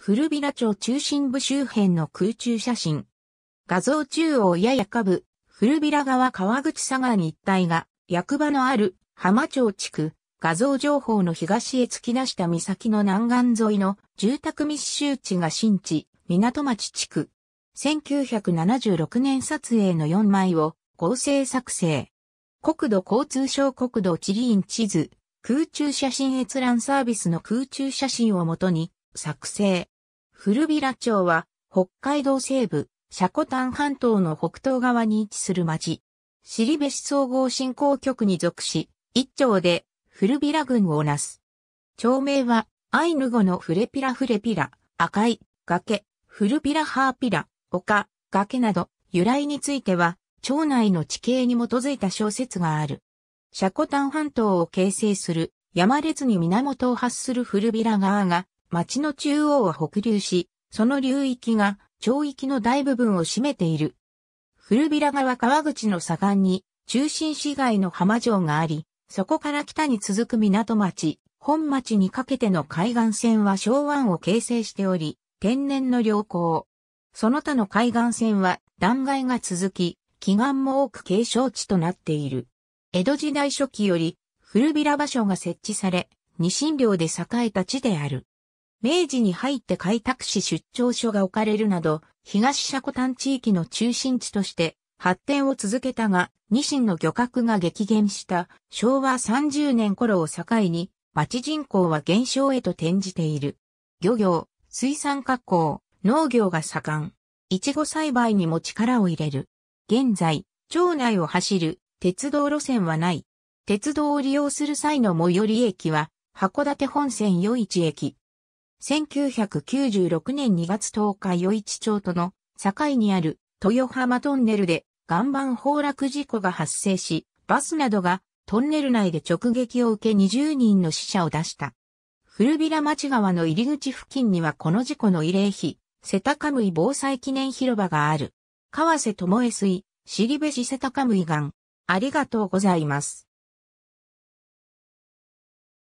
古平町中心部周辺の空中写真。画像中央やや下部、古平川川口佐賀に一帯が、役場のある浜町地区、画像情報の東へ突き出した岬の南岸沿いの住宅密集地が新地、港町地区。1976年撮影の4枚を合成作成。国土交通省国土地理院地図、空中写真閲覧サービスの空中写真をもとに作成。古平町は、北海道西部、シャコタン半島の北東側に位置する町。尻部市総合振興局に属し、一町で、古平郡をなす。町名は、アイヌ語のフレピラフレピラ、赤い、崖、古ピラハーピラ、丘、崖など、由来については、町内の地形に基づいた小説がある。シャコタン半島を形成する山列に源を発する古平川が町の中央は北流し、その流域が、町域の大部分を占めている。古平川川口の左岸に、中心市街の浜城があり、そこから北に続く港町、本町にかけての海岸線は昭湾を形成しており、天然の良好。その他の海岸線は断崖が続き、奇願も多く継承地となっている。江戸時代初期より古平場所が設置され、二神領で栄えた地である。明治に入って開拓市出張所が置かれるなど、東車庫丹地域の中心地として発展を続けたが、ニシンの漁獲が激減した昭和30年頃を境に、町人口は減少へと転じている。漁業、水産加工、農業が盛ん。いちご栽培にも力を入れる。現在、町内を走る鉄道路線はない。鉄道を利用する際の最寄り駅は、函館本線余市駅。1996年2月10日与一町との境にある豊浜トンネルで岩盤崩落事故が発生し、バスなどがトンネル内で直撃を受け20人の死者を出した。古平町川の入り口付近にはこの事故の慰霊碑、瀬高イ防災記念広場がある。川瀬智恵水、尻べし瀬高イ岩。ありがとうございます。